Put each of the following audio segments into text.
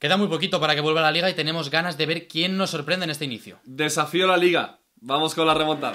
Queda muy poquito para que vuelva la liga y tenemos ganas de ver quién nos sorprende en este inicio. Desafío a la liga. Vamos con la remontada.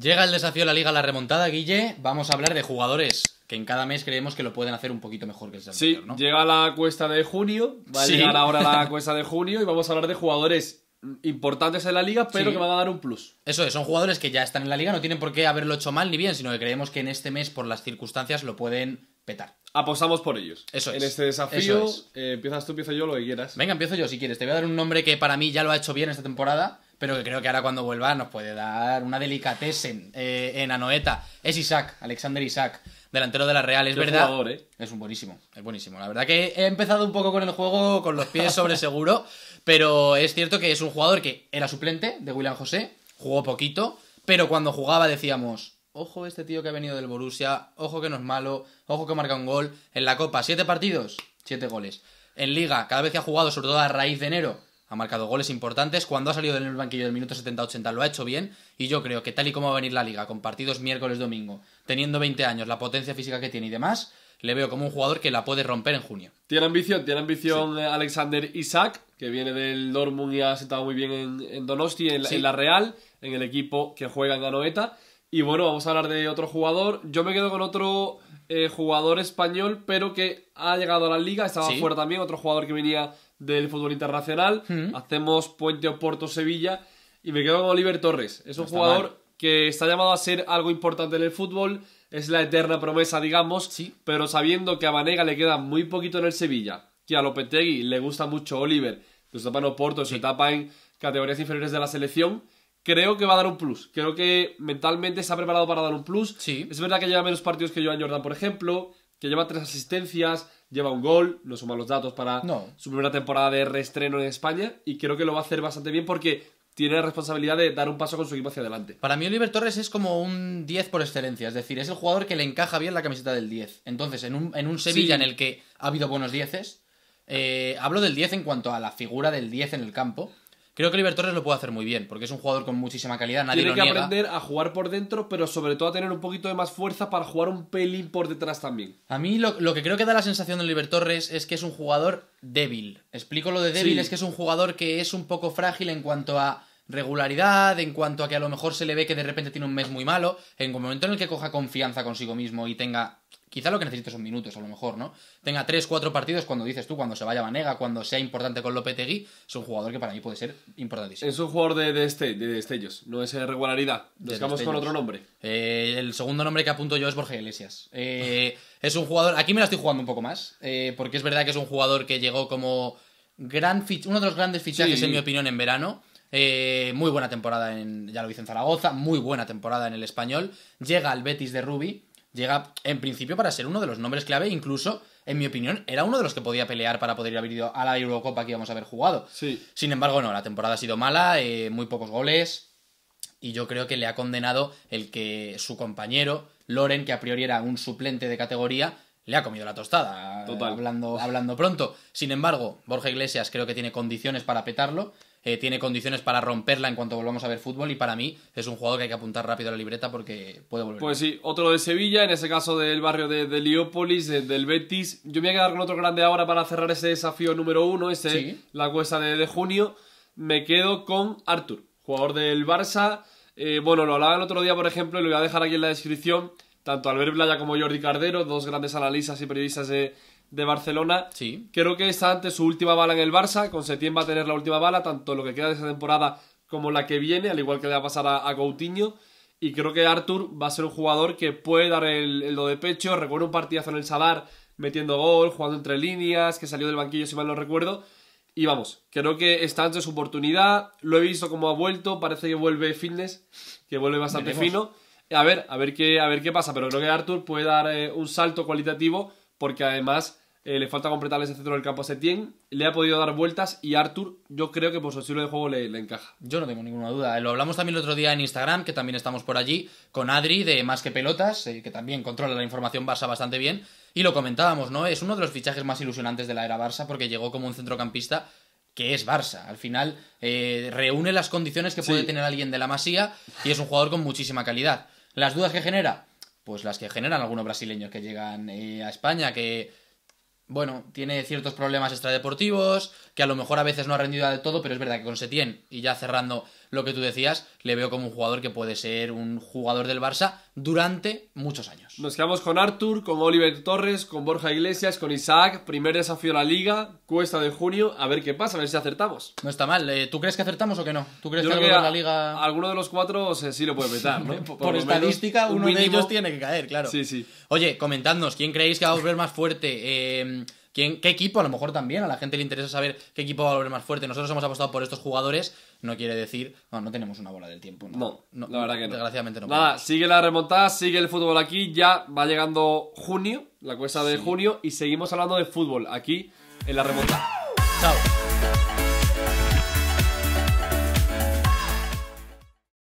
Llega el desafío a la liga la remontada, Guille. Vamos a hablar de jugadores que en cada mes creemos que lo pueden hacer un poquito mejor que el anterior, sí, Llega la cuesta de junio, va a llegar ahora la cuesta de junio y vamos a hablar de jugadores importantes en la liga, pero que van a dar un plus. Eso es, son jugadores que ya están en la liga, no tienen por qué haberlo hecho mal ni bien, sino que creemos que en este mes, por las circunstancias, lo pueden petar. Apostamos por ellos. Eso es. En este desafío, eh, empiezas tú, empiezo yo, lo que quieras. Venga, empiezo yo si quieres. Te voy a dar un nombre que para mí ya lo ha hecho bien esta temporada pero que creo que ahora cuando vuelva nos puede dar una delicatez eh, en Anoeta. Es Isaac, Alexander Isaac, delantero de la Real, es verdad. Eh. Es un buenísimo, es buenísimo. La verdad que he empezado un poco con el juego con los pies sobre seguro, pero es cierto que es un jugador que era suplente de William José, jugó poquito, pero cuando jugaba decíamos, ojo este tío que ha venido del Borussia, ojo que no es malo, ojo que marca un gol. En la Copa, siete partidos, siete goles. En Liga, cada vez que ha jugado, sobre todo a raíz de enero, ha marcado goles importantes. Cuando ha salido del banquillo del minuto 70-80 lo ha hecho bien. Y yo creo que tal y como va a venir la liga, con partidos miércoles-domingo, teniendo 20 años, la potencia física que tiene y demás, le veo como un jugador que la puede romper en junio. Tiene ambición, tiene ambición Alexander Isaac, que viene del Dortmund y ha sentado muy bien en, Donosti, en, la Real, en el equipo que juega en Anoeta. Y bueno, vamos a hablar de otro jugador. Yo me quedo con otro eh, jugador español, pero que ha llegado a la liga, estaba fuera también, otro jugador que venía del fútbol internacional. Hacemos Puente Oporto-Sevilla. Y me quedo con Oliver Torres. Es un jugador que está llamado a ser algo importante en el fútbol. Es la eterna promesa, digamos. Sí. Pero sabiendo que a Vanega le queda muy poquito en el Sevilla, que a Lopetegui le gusta mucho Oliver, Se tapa en Oporto, se tapa en categorías inferiores de la selección, creo que va a dar un plus. Creo que mentalmente se ha preparado para dar un plus. Es verdad que lleva menos partidos que Joan Jordan, por ejemplo que lleva tres asistencias, lleva un gol, no suma los datos para su primera temporada de reestreno en España y creo que lo va a hacer bastante bien porque tiene la responsabilidad de dar un paso con su equipo hacia adelante. Para mí Oliver Torres es como un 10 por excelencia, es decir, es el jugador que le encaja bien la camiseta del 10. Entonces, en un, en un Sevilla en el que ha habido buenos 10, eh, hablo del 10 en cuanto a la figura del 10 en el campo, Creo que Oliver lo puede hacer muy bien, porque es un jugador con muchísima calidad. Nadie Tiene que aprender a jugar por dentro, pero sobre todo a tener un poquito de más fuerza para jugar un pelín por detrás también. A mí lo, que creo que da la sensación de Oliver Torres es que es un jugador débil. Explico lo de débil, es que es un jugador que es un poco frágil en cuanto a regularidad, en cuanto a que a lo mejor se le ve que de repente tiene un mes muy malo, en un momento en el que coja confianza consigo mismo y tenga Quizá lo que necesito son minutos, a lo mejor, ¿no? Tenga tres, 4 partidos cuando dices tú, cuando se vaya Vanega, cuando sea importante con Lopetegui, es un jugador que para mí puede ser importantísimo. Es un jugador de, este, de destellos, no es regularidad. Nos con otro nombre. Eh, el segundo nombre que apunto yo es Borja Iglesias. Eh, es un jugador, aquí me la estoy jugando un poco más, eh, porque es verdad que es un jugador que llegó como gran uno de los grandes fichajes, en mi opinión, en verano. muy buena temporada en, ya lo hice en Zaragoza, muy buena temporada en el español. Llega al Betis de Rubi, Llega, en principio, para ser uno de los nombres clave, incluso, en mi opinión, era uno de los que podía pelear para poder haber ido a la Eurocopa que íbamos a haber jugado. Sí. Sin embargo, no, la temporada ha sido mala, eh, muy pocos goles, y yo creo que le ha condenado el que su compañero, Loren, que a priori era un suplente de categoría, le ha comido la tostada. Hablando, hablando pronto. Sin embargo, Borja Iglesias creo que tiene condiciones para petarlo. Eh, tiene condiciones para romperla en cuanto volvamos a ver fútbol y para mí es un jugador que hay que apuntar rápido a la libreta porque puede volver. Pues sí, otro de Sevilla, en ese caso del barrio de, de del Betis. Yo me voy a quedar con otro grande ahora para cerrar ese desafío número uno, ese, la cuesta de, junio. Me quedo con Artur, jugador del Barça. Eh, bueno, lo hablaba el otro día, por ejemplo, y lo voy a dejar aquí en la descripción. Tanto Albert Playa como Jordi Cardero, dos grandes analistas y periodistas de, de Barcelona. Sí. Creo que está ante su última bala en el Barça. Con Setién va a tener la última bala, tanto lo que queda de esta temporada como la que viene, al igual que le va a pasar a, Gautiño Y creo que Arthur va a ser un jugador que puede dar el, do de pecho. Recuerdo un partidazo en el Sadar metiendo gol, jugando entre líneas, que salió del banquillo, si mal no recuerdo. Y vamos, creo que está ante su oportunidad. Lo he visto como ha vuelto. Parece que vuelve fitness, que vuelve bastante fino. A ver, a ver qué, a ver qué pasa. Pero creo que Arthur puede dar eh, un salto cualitativo porque además eh, le falta completar ese centro del campo a Setién, le ha podido dar vueltas y Arthur yo creo que por su estilo de juego le, encaja. Yo no tengo ninguna duda. Lo hablamos también el otro día en Instagram, que también estamos por allí, con Adri de Más que Pelotas, eh, que también controla la información Barça bastante bien, y lo comentábamos, ¿no? Es uno de los fichajes más ilusionantes de la era Barça porque llegó como un centrocampista que es Barça. Al final eh, reúne las condiciones que puede tener alguien de la Masía y es un jugador con muchísima calidad. Las dudas que genera, pues las que generan algunos brasileños que llegan eh, a España, que bueno, tiene ciertos problemas extradeportivos, que a lo mejor a veces no ha rendido de todo, pero es verdad que con Setién, y ya cerrando lo que tú decías, le veo como un jugador que puede ser un jugador del Barça, durante muchos años. Nos quedamos con Arthur, con Oliver Torres, con Borja Iglesias, con Isaac. Primer desafío de la liga, cuesta de junio. A ver qué pasa, a ver si acertamos. No está mal. Eh, ¿Tú crees que acertamos o que no? ¿Tú crees que, que la liga.? Alguno de los cuatro sí lo puede petar, ¿no? Por, estadística, uno de ellos tiene que caer, claro. Sí, sí. Oye, comentadnos, ¿quién creéis que va a volver más fuerte? Eh ¿Qué equipo? A lo mejor también. A la gente le interesa saber qué equipo va a volver más fuerte. Nosotros hemos apostado por estos jugadores. No quiere decir. No, tenemos una bola del tiempo. No, la verdad que no. Desgraciadamente no. Nada, sigue la remontada, sigue el fútbol aquí. Ya va llegando junio, la cuesta de junio. Y seguimos hablando de fútbol aquí en la remontada. Chao.